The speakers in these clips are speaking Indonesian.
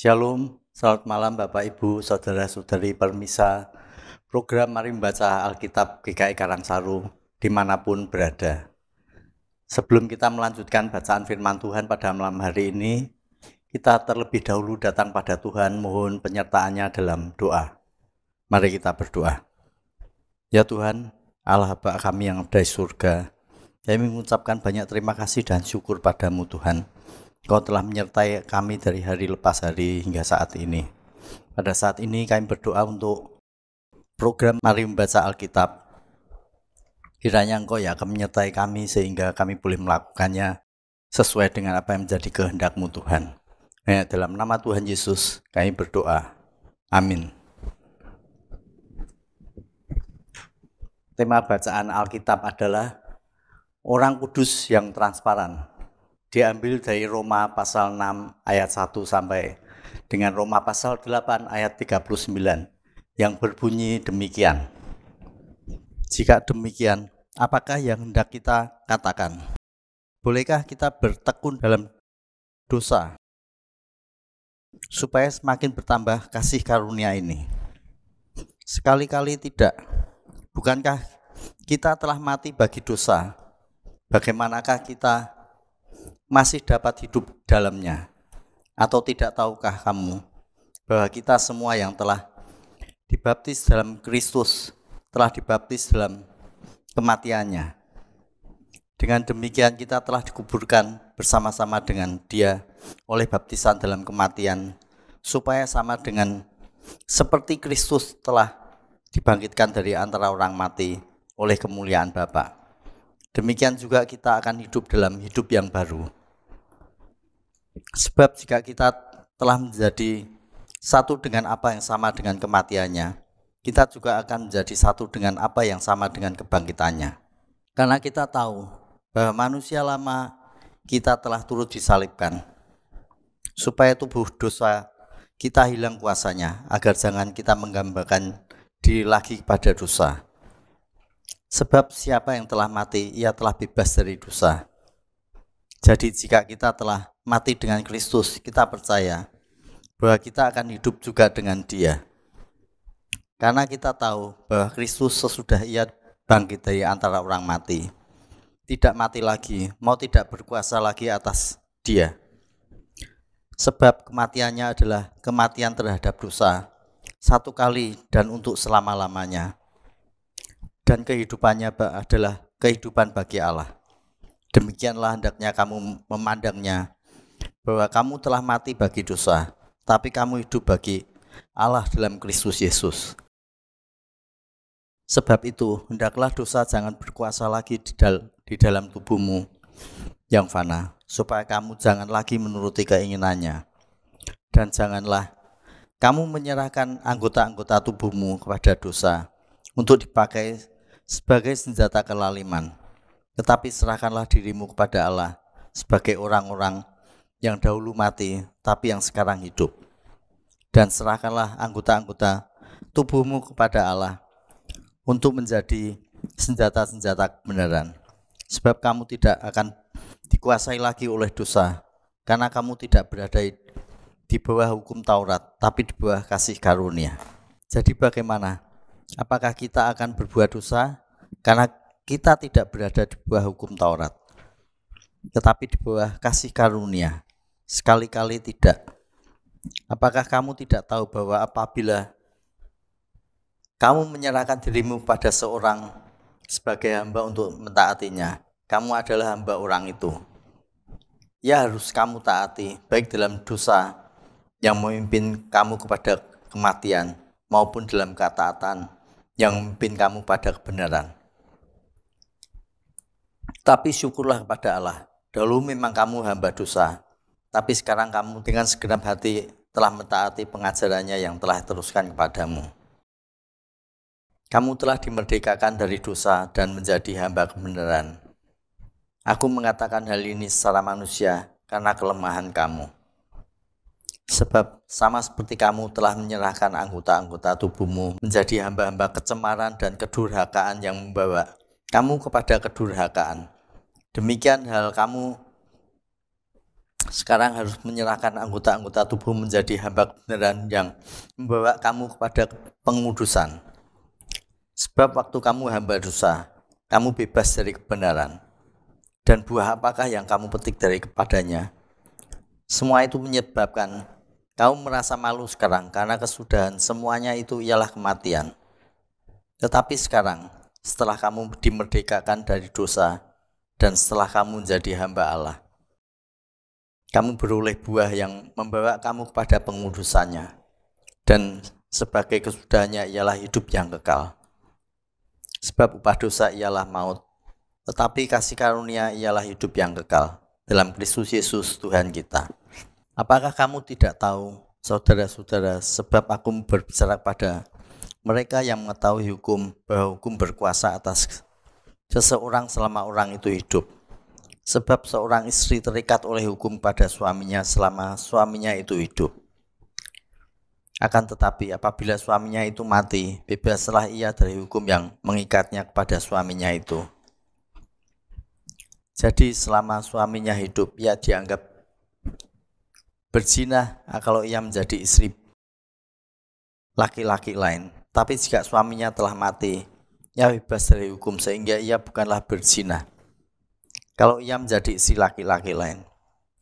Shalom, selamat malam Bapak Ibu, Saudara-saudari permisa program Mari Membaca Alkitab GKI e Karangsaru dimanapun berada. Sebelum kita melanjutkan bacaan firman Tuhan pada malam hari ini, kita terlebih dahulu datang pada Tuhan mohon penyertaannya dalam doa. Mari kita berdoa. Ya Tuhan, Allah Bapa kami yang di surga, kami mengucapkan banyak terima kasih dan syukur padamu Tuhan. Kau telah menyertai kami dari hari lepas hari hingga saat ini. Pada saat ini kami berdoa untuk program Mari Membaca Alkitab. Kiranya Engkau ya akan menyertai kami sehingga kami boleh melakukannya sesuai dengan apa yang menjadi kehendakmu Tuhan. Ya, dalam nama Tuhan Yesus kami berdoa. Amin. Tema bacaan Alkitab adalah orang kudus yang transparan diambil dari Roma pasal 6 ayat 1 sampai dengan Roma pasal 8 ayat 39 yang berbunyi demikian. Jika demikian, apakah yang hendak kita katakan? Bolehkah kita bertekun dalam dosa supaya semakin bertambah kasih karunia ini? Sekali-kali tidak. Bukankah kita telah mati bagi dosa? Bagaimanakah kita masih dapat hidup dalamnya? Atau tidak tahukah kamu bahwa kita semua yang telah dibaptis dalam Kristus, telah dibaptis dalam kematiannya. Dengan demikian kita telah dikuburkan bersama-sama dengan dia oleh baptisan dalam kematian, supaya sama dengan seperti Kristus telah dibangkitkan dari antara orang mati oleh kemuliaan Bapa. Demikian juga kita akan hidup dalam hidup yang baru Sebab jika kita telah menjadi satu dengan apa yang sama dengan kematiannya, kita juga akan menjadi satu dengan apa yang sama dengan kebangkitannya. Karena kita tahu bahwa manusia lama kita telah turut disalibkan supaya tubuh dosa kita hilang kuasanya agar jangan kita menggambarkan diri lagi kepada dosa. Sebab siapa yang telah mati, ia telah bebas dari dosa. Jadi jika kita telah mati dengan Kristus, kita percaya bahwa kita akan hidup juga dengan Dia. Karena kita tahu bahwa Kristus sesudah Ia bangkit dari antara orang mati, tidak mati lagi, mau tidak berkuasa lagi atas Dia. Sebab kematiannya adalah kematian terhadap dosa, satu kali dan untuk selama-lamanya. Dan kehidupannya adalah kehidupan bagi Allah. Demikianlah hendaknya kamu memandangnya bahwa kamu telah mati bagi dosa, tapi kamu hidup bagi Allah dalam Kristus Yesus. Sebab itu, hendaklah dosa jangan berkuasa lagi di, dal di dalam tubuhmu yang fana, supaya kamu jangan lagi menuruti keinginannya. Dan janganlah kamu menyerahkan anggota-anggota tubuhmu kepada dosa untuk dipakai sebagai senjata kelaliman. Tetapi serahkanlah dirimu kepada Allah sebagai orang-orang yang dahulu mati, tapi yang sekarang hidup. Dan serahkanlah anggota-anggota tubuhmu kepada Allah untuk menjadi senjata-senjata kebenaran. Sebab kamu tidak akan dikuasai lagi oleh dosa, karena kamu tidak berada di bawah hukum Taurat, tapi di bawah kasih karunia. Jadi bagaimana? Apakah kita akan berbuat dosa karena kita tidak berada di bawah hukum Taurat, tetapi di bawah kasih karunia? Sekali-kali tidak. Apakah kamu tidak tahu bahwa apabila kamu menyerahkan dirimu pada seorang sebagai hamba untuk mentaatinya, kamu adalah hamba orang itu. Ya harus kamu taati, baik dalam dosa yang memimpin kamu kepada kematian, maupun dalam ketaatan yang memimpin kamu pada kebenaran. Tapi syukurlah kepada Allah, dahulu memang kamu hamba dosa, tapi sekarang kamu dengan segenap hati telah mentaati pengajarannya yang telah teruskan kepadamu. Kamu telah dimerdekakan dari dosa dan menjadi hamba kebenaran. Aku mengatakan hal ini secara manusia karena kelemahan kamu. Sebab sama seperti kamu telah menyerahkan anggota-anggota tubuhmu menjadi hamba-hamba kecemaran dan kedurhakaan yang membawa kamu kepada kedurhakaan. Demikian hal kamu sekarang harus menyerahkan anggota-anggota tubuh menjadi hamba kebenaran yang membawa kamu kepada pengudusan. Sebab waktu kamu hamba dosa, kamu bebas dari kebenaran. Dan buah apakah yang kamu petik dari kepadanya? Semua itu menyebabkan kamu merasa malu sekarang karena kesudahan semuanya itu ialah kematian. Tetapi sekarang, setelah kamu dimerdekakan dari dosa dan setelah kamu menjadi hamba Allah, kamu beroleh buah yang membawa kamu kepada pengudusannya dan sebagai kesudahannya ialah hidup yang kekal. Sebab upah dosa ialah maut, tetapi kasih karunia ialah hidup yang kekal dalam Kristus Yesus Tuhan kita. Apakah kamu tidak tahu, saudara-saudara, sebab aku berbicara pada mereka yang mengetahui hukum bahwa hukum berkuasa atas seseorang selama orang itu hidup. Sebab seorang istri terikat oleh hukum pada suaminya selama suaminya itu hidup. Akan tetapi apabila suaminya itu mati, bebaslah ia dari hukum yang mengikatnya kepada suaminya itu. Jadi selama suaminya hidup, ia dianggap berzina ah, kalau ia menjadi istri laki-laki lain. Tapi jika suaminya telah mati, ia bebas dari hukum sehingga ia bukanlah berzina kalau ia menjadi si laki-laki lain.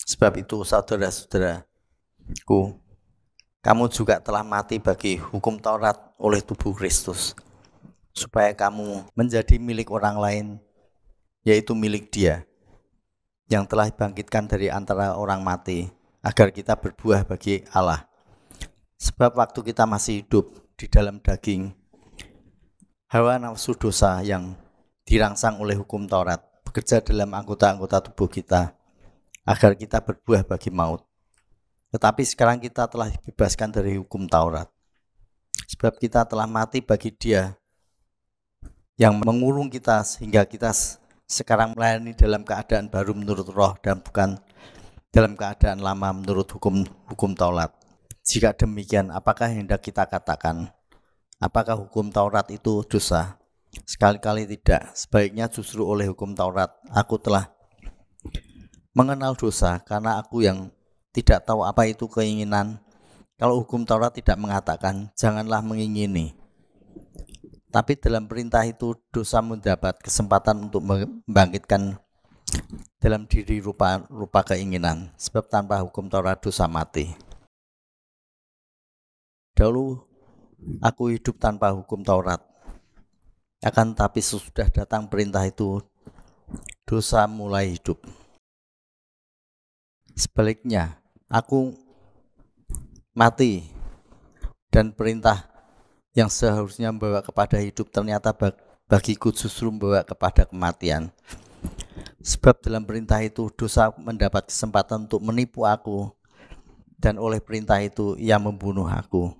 Sebab itu saudara-saudaraku, kamu juga telah mati bagi hukum Taurat oleh tubuh Kristus, supaya kamu menjadi milik orang lain, yaitu milik Dia yang telah bangkitkan dari antara orang mati, agar kita berbuah bagi Allah. Sebab waktu kita masih hidup di dalam daging, hawa nafsu dosa yang dirangsang oleh hukum Taurat, bekerja dalam anggota-anggota tubuh kita agar kita berbuah bagi maut. Tetapi sekarang kita telah dibebaskan dari hukum Taurat. Sebab kita telah mati bagi dia yang mengurung kita sehingga kita sekarang melayani dalam keadaan baru menurut roh dan bukan dalam keadaan lama menurut hukum hukum Taurat. Jika demikian, apakah hendak kita katakan? Apakah hukum Taurat itu dosa? Sekali-kali tidak, sebaiknya justru oleh hukum Taurat. Aku telah mengenal dosa karena aku yang tidak tahu apa itu keinginan. Kalau hukum Taurat tidak mengatakan, janganlah mengingini. Tapi dalam perintah itu dosa mendapat kesempatan untuk membangkitkan dalam diri rupa rupa keinginan sebab tanpa hukum Taurat dosa mati dahulu aku hidup tanpa hukum Taurat akan ya tapi sesudah datang perintah itu, dosa mulai hidup. Sebaliknya, aku mati dan perintah yang seharusnya membawa kepada hidup ternyata bagiku justru membawa kepada kematian. Sebab dalam perintah itu dosa mendapat kesempatan untuk menipu aku dan oleh perintah itu ia membunuh aku.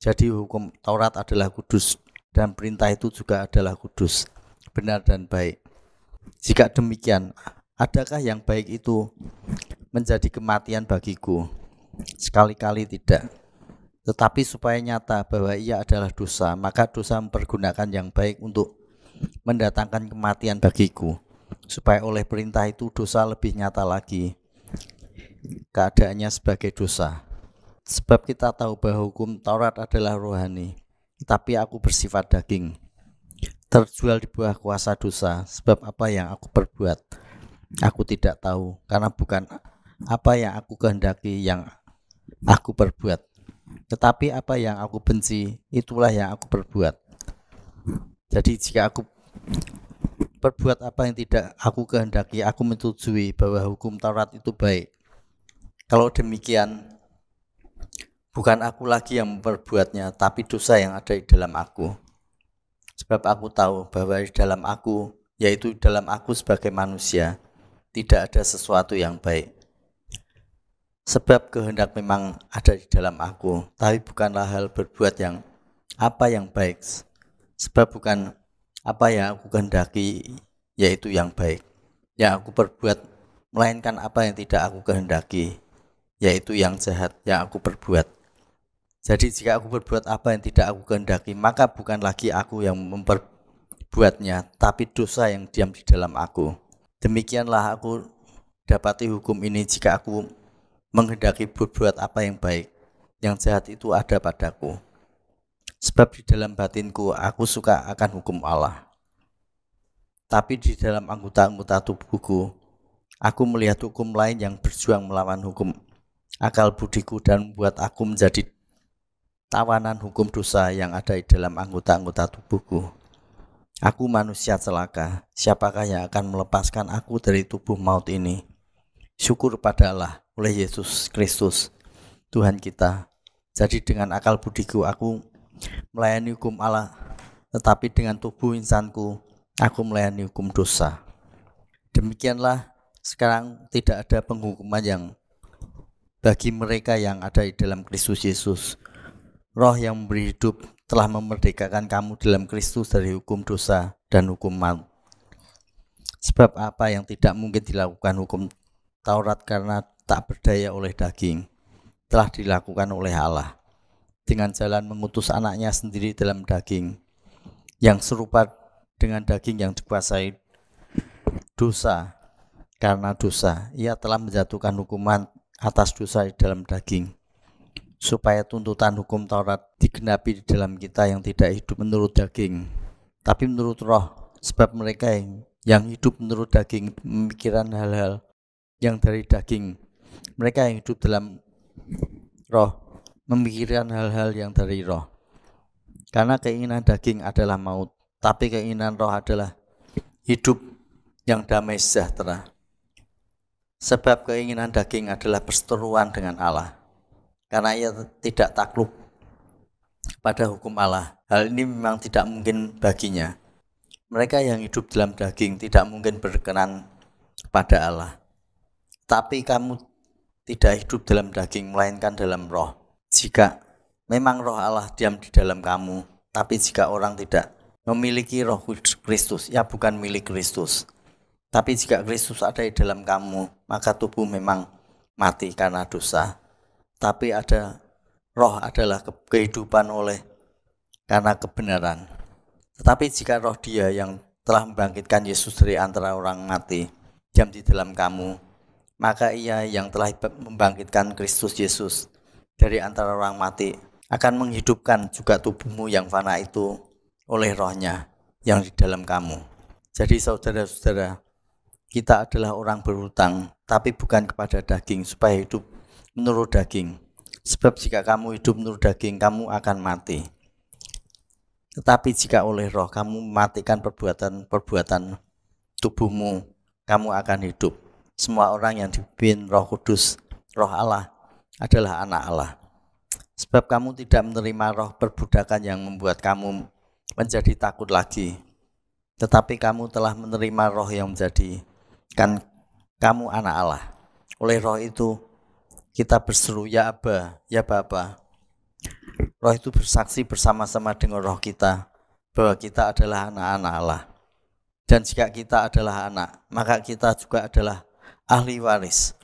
Jadi hukum Taurat adalah kudus dan perintah itu juga adalah kudus, benar dan baik. Jika demikian, adakah yang baik itu menjadi kematian bagiku? Sekali-kali tidak. Tetapi supaya nyata bahwa ia adalah dosa, maka dosa mempergunakan yang baik untuk mendatangkan kematian bagiku. Supaya oleh perintah itu dosa lebih nyata lagi keadaannya sebagai dosa. Sebab kita tahu bahwa hukum Taurat adalah rohani, tapi aku bersifat daging. Terjual di bawah kuasa dosa, sebab apa yang aku perbuat, aku tidak tahu, karena bukan apa yang aku kehendaki yang aku perbuat, tetapi apa yang aku benci, itulah yang aku perbuat. Jadi jika aku perbuat apa yang tidak aku kehendaki, aku menyetujui bahwa hukum Taurat itu baik. Kalau demikian, Bukan aku lagi yang memperbuatnya, tapi dosa yang ada di dalam aku. Sebab aku tahu bahwa di dalam aku, yaitu dalam aku sebagai manusia, tidak ada sesuatu yang baik. Sebab kehendak memang ada di dalam aku, tapi bukanlah hal berbuat yang apa yang baik. Sebab bukan apa yang aku kehendaki, yaitu yang baik. Yang aku perbuat, melainkan apa yang tidak aku kehendaki, yaitu yang jahat yang aku perbuat. Jadi jika aku berbuat apa yang tidak aku kehendaki, maka bukan lagi aku yang memperbuatnya, tapi dosa yang diam di dalam aku. Demikianlah aku dapati hukum ini jika aku menghendaki berbuat apa yang baik. Yang jahat itu ada padaku. Sebab di dalam batinku aku suka akan hukum Allah. Tapi di dalam anggota-anggota tubuhku, aku melihat hukum lain yang berjuang melawan hukum akal budiku dan membuat aku menjadi tawanan hukum dosa yang ada di dalam anggota-anggota tubuhku. Aku manusia celaka, siapakah yang akan melepaskan aku dari tubuh maut ini? Syukur pada Allah oleh Yesus Kristus, Tuhan kita. Jadi dengan akal budiku aku melayani hukum Allah, tetapi dengan tubuh insanku aku melayani hukum dosa. Demikianlah sekarang tidak ada penghukuman yang bagi mereka yang ada di dalam Kristus Yesus roh yang memberi hidup telah memerdekakan kamu dalam Kristus dari hukum dosa dan hukum maut. Sebab apa yang tidak mungkin dilakukan hukum Taurat karena tak berdaya oleh daging telah dilakukan oleh Allah dengan jalan mengutus anaknya sendiri dalam daging yang serupa dengan daging yang dikuasai dosa karena dosa ia telah menjatuhkan hukuman atas dosa dalam daging supaya tuntutan hukum Taurat digenapi di dalam kita yang tidak hidup menurut daging, tapi menurut roh, sebab mereka yang, yang hidup menurut daging pemikiran hal-hal yang dari daging. Mereka yang hidup dalam roh memikirkan hal-hal yang dari roh. Karena keinginan daging adalah maut, tapi keinginan roh adalah hidup yang damai sejahtera. Sebab keinginan daging adalah perseteruan dengan Allah karena ia tidak takluk pada hukum Allah. Hal ini memang tidak mungkin baginya. Mereka yang hidup dalam daging tidak mungkin berkenan pada Allah. Tapi kamu tidak hidup dalam daging melainkan dalam roh. Jika memang roh Allah diam di dalam kamu, tapi jika orang tidak memiliki roh Kristus, ya bukan milik Kristus. Tapi jika Kristus ada di dalam kamu, maka tubuh memang mati karena dosa, tapi ada roh adalah kehidupan oleh karena kebenaran. Tetapi jika roh dia yang telah membangkitkan Yesus dari antara orang mati, jam di dalam kamu, maka ia yang telah membangkitkan Kristus Yesus dari antara orang mati akan menghidupkan juga tubuhmu yang fana itu oleh rohnya yang di dalam kamu. Jadi saudara-saudara, kita adalah orang berhutang, tapi bukan kepada daging supaya hidup menurut daging. Sebab jika kamu hidup menurut daging, kamu akan mati. Tetapi jika oleh roh kamu mematikan perbuatan-perbuatan tubuhmu, kamu akan hidup. Semua orang yang dipimpin roh kudus, roh Allah adalah anak Allah. Sebab kamu tidak menerima roh perbudakan yang membuat kamu menjadi takut lagi. Tetapi kamu telah menerima roh yang menjadikan kamu anak Allah. Oleh roh itu kita berseru, ya Aba, ya Bapa. Roh itu bersaksi bersama-sama dengan roh kita bahwa kita adalah anak-anak Allah. Dan jika kita adalah anak, maka kita juga adalah ahli waris.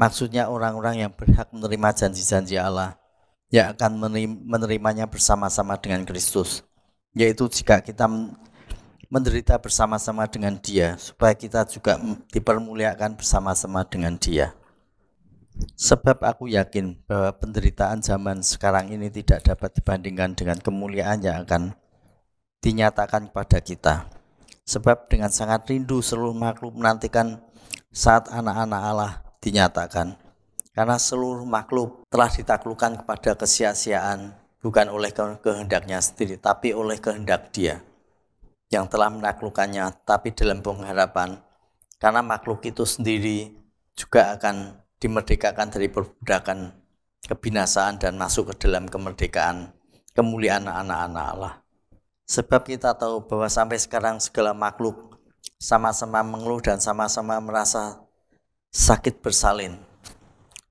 Maksudnya orang-orang yang berhak menerima janji-janji Allah yang akan menerimanya bersama-sama dengan Kristus. Yaitu jika kita menderita bersama-sama dengan Dia, supaya kita juga dipermuliakan bersama-sama dengan Dia. Sebab aku yakin bahwa penderitaan zaman sekarang ini tidak dapat dibandingkan dengan kemuliaan yang akan dinyatakan kepada kita. Sebab dengan sangat rindu seluruh makhluk menantikan saat anak-anak Allah dinyatakan. Karena seluruh makhluk telah ditaklukkan kepada kesia-siaan bukan oleh kehendaknya sendiri, tapi oleh kehendak dia yang telah menaklukkannya, tapi dalam pengharapan. Karena makhluk itu sendiri juga akan dimerdekakan dari perbudakan kebinasaan dan masuk ke dalam kemerdekaan kemuliaan anak-anak Allah. Sebab kita tahu bahwa sampai sekarang segala makhluk sama-sama mengeluh dan sama-sama merasa sakit bersalin.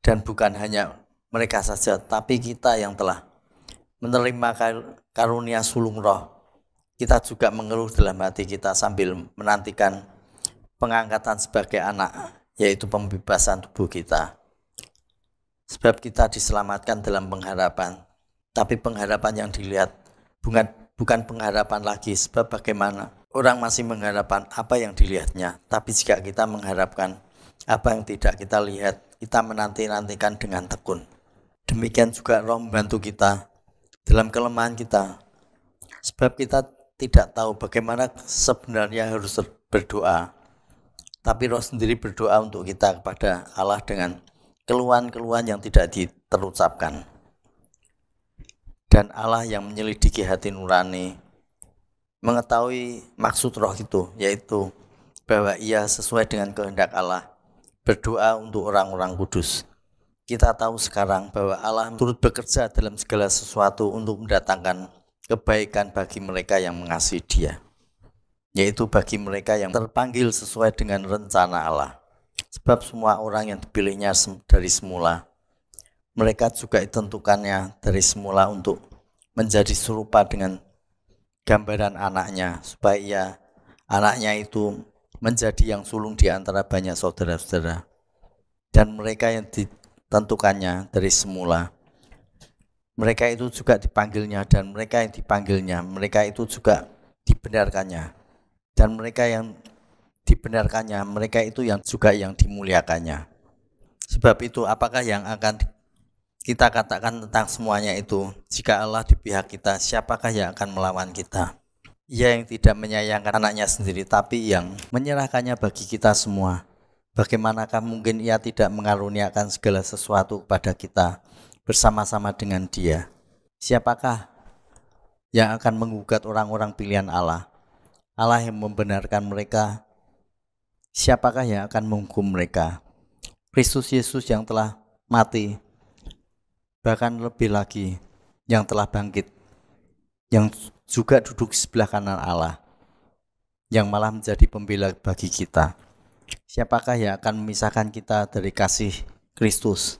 Dan bukan hanya mereka saja, tapi kita yang telah menerima karunia sulung roh. Kita juga mengeluh dalam hati kita sambil menantikan pengangkatan sebagai anak yaitu pembebasan tubuh kita. Sebab kita diselamatkan dalam pengharapan, tapi pengharapan yang dilihat bukan pengharapan lagi sebab bagaimana orang masih mengharapkan apa yang dilihatnya, tapi jika kita mengharapkan apa yang tidak kita lihat, kita menanti-nantikan dengan tekun. Demikian juga roh membantu kita dalam kelemahan kita. Sebab kita tidak tahu bagaimana sebenarnya harus berdoa tapi roh sendiri berdoa untuk kita kepada Allah dengan keluhan-keluhan yang tidak diterucapkan. Dan Allah yang menyelidiki hati nurani mengetahui maksud roh itu, yaitu bahwa ia sesuai dengan kehendak Allah berdoa untuk orang-orang kudus. Kita tahu sekarang bahwa Allah turut bekerja dalam segala sesuatu untuk mendatangkan kebaikan bagi mereka yang mengasihi Dia yaitu bagi mereka yang terpanggil sesuai dengan rencana Allah. Sebab semua orang yang dipilihnya dari semula, mereka juga ditentukannya dari semula untuk menjadi serupa dengan gambaran anaknya, supaya ia, anaknya itu menjadi yang sulung di antara banyak saudara-saudara. Dan mereka yang ditentukannya dari semula, mereka itu juga dipanggilnya dan mereka yang dipanggilnya, mereka itu juga dibenarkannya dan mereka yang dibenarkannya, mereka itu yang juga yang dimuliakannya. Sebab itu apakah yang akan kita katakan tentang semuanya itu? Jika Allah di pihak kita, siapakah yang akan melawan kita? Ia yang tidak menyayangkan anaknya sendiri, tapi yang menyerahkannya bagi kita semua. Bagaimanakah mungkin ia tidak mengaruniakan segala sesuatu kepada kita bersama-sama dengan dia? Siapakah yang akan menggugat orang-orang pilihan Allah? Allah yang membenarkan mereka. Siapakah yang akan menghukum mereka? Kristus Yesus yang telah mati, bahkan lebih lagi yang telah bangkit, yang juga duduk sebelah kanan Allah, yang malah menjadi pembela bagi kita. Siapakah yang akan memisahkan kita dari kasih Kristus?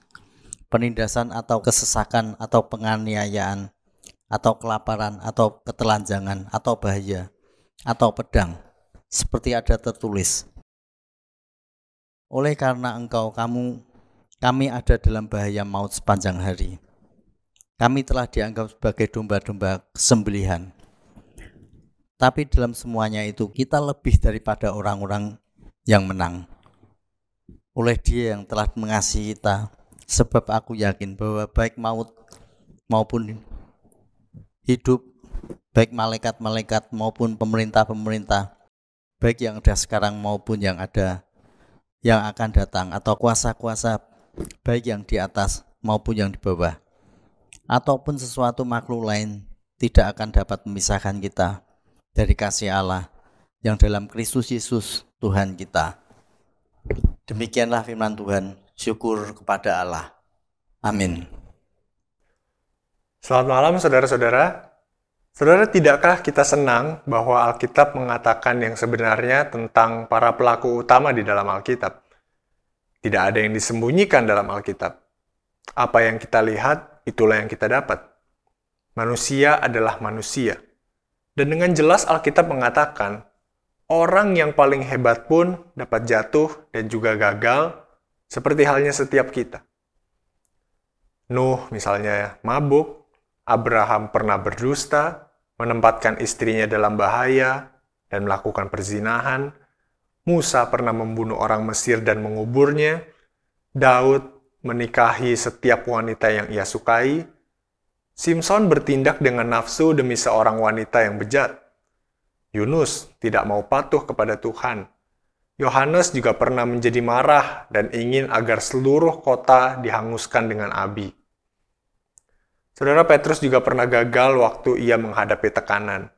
Penindasan atau kesesakan atau penganiayaan atau kelaparan atau ketelanjangan atau bahaya atau pedang, seperti ada tertulis. Oleh karena engkau kamu, kami ada dalam bahaya maut sepanjang hari. Kami telah dianggap sebagai domba-domba sembelihan. Tapi dalam semuanya itu kita lebih daripada orang-orang yang menang. Oleh dia yang telah mengasihi kita, sebab aku yakin bahwa baik maut maupun hidup baik malaikat-malaikat maupun pemerintah-pemerintah baik yang ada sekarang maupun yang ada yang akan datang atau kuasa-kuasa baik yang di atas maupun yang di bawah ataupun sesuatu makhluk lain tidak akan dapat memisahkan kita dari kasih Allah yang dalam Kristus Yesus Tuhan kita. Demikianlah firman Tuhan, syukur kepada Allah. Amin. Selamat malam saudara-saudara. Saudara, tidakkah kita senang bahwa Alkitab mengatakan yang sebenarnya tentang para pelaku utama di dalam Alkitab? Tidak ada yang disembunyikan dalam Alkitab. Apa yang kita lihat, itulah yang kita dapat. Manusia adalah manusia. Dan dengan jelas Alkitab mengatakan, orang yang paling hebat pun dapat jatuh dan juga gagal, seperti halnya setiap kita. Nuh misalnya ya, mabuk, Abraham pernah berdusta, menempatkan istrinya dalam bahaya, dan melakukan perzinahan. Musa pernah membunuh orang Mesir dan menguburnya. Daud menikahi setiap wanita yang ia sukai. Simpson bertindak dengan nafsu demi seorang wanita yang bejat. Yunus tidak mau patuh kepada Tuhan. Yohanes juga pernah menjadi marah dan ingin agar seluruh kota dihanguskan dengan api. Saudara Petrus juga pernah gagal waktu ia menghadapi tekanan,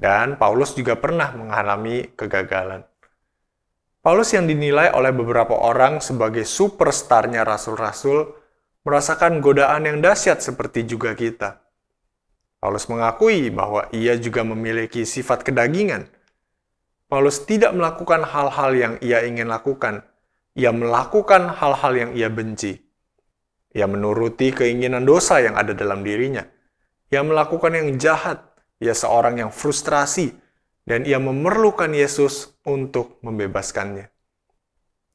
dan Paulus juga pernah mengalami kegagalan. Paulus yang dinilai oleh beberapa orang sebagai superstarnya rasul-rasul merasakan godaan yang dahsyat seperti juga kita. Paulus mengakui bahwa ia juga memiliki sifat kedagingan. Paulus tidak melakukan hal-hal yang ia ingin lakukan. Ia melakukan hal-hal yang ia benci. Ia menuruti keinginan dosa yang ada dalam dirinya. Ia melakukan yang jahat. Ia seorang yang frustrasi. Dan ia memerlukan Yesus untuk membebaskannya.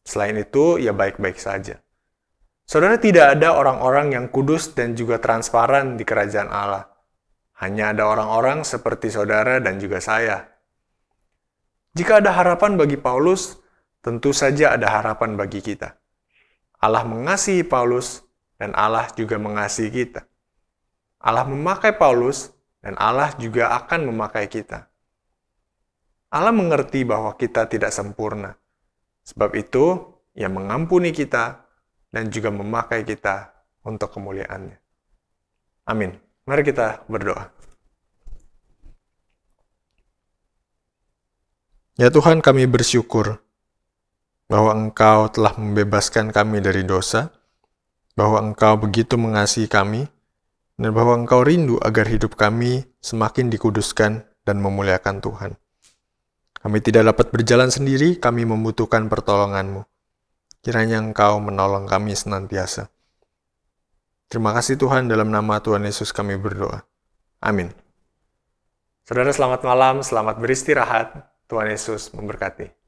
Selain itu, ia baik-baik saja. Saudara, tidak ada orang-orang yang kudus dan juga transparan di kerajaan Allah. Hanya ada orang-orang seperti saudara dan juga saya. Jika ada harapan bagi Paulus, tentu saja ada harapan bagi kita. Allah mengasihi Paulus dan Allah juga mengasihi kita. Allah memakai Paulus dan Allah juga akan memakai kita. Allah mengerti bahwa kita tidak sempurna. Sebab itu, Ia mengampuni kita dan juga memakai kita untuk kemuliaannya. Amin. Mari kita berdoa. Ya Tuhan, kami bersyukur bahwa Engkau telah membebaskan kami dari dosa bahwa Engkau begitu mengasihi kami, dan bahwa Engkau rindu agar hidup kami semakin dikuduskan dan memuliakan Tuhan. Kami tidak dapat berjalan sendiri, kami membutuhkan pertolonganmu Kiranya Engkau menolong kami senantiasa. Terima kasih Tuhan, dalam nama Tuhan Yesus kami berdoa. Amin. Saudara, selamat malam, selamat beristirahat. Tuhan Yesus memberkati.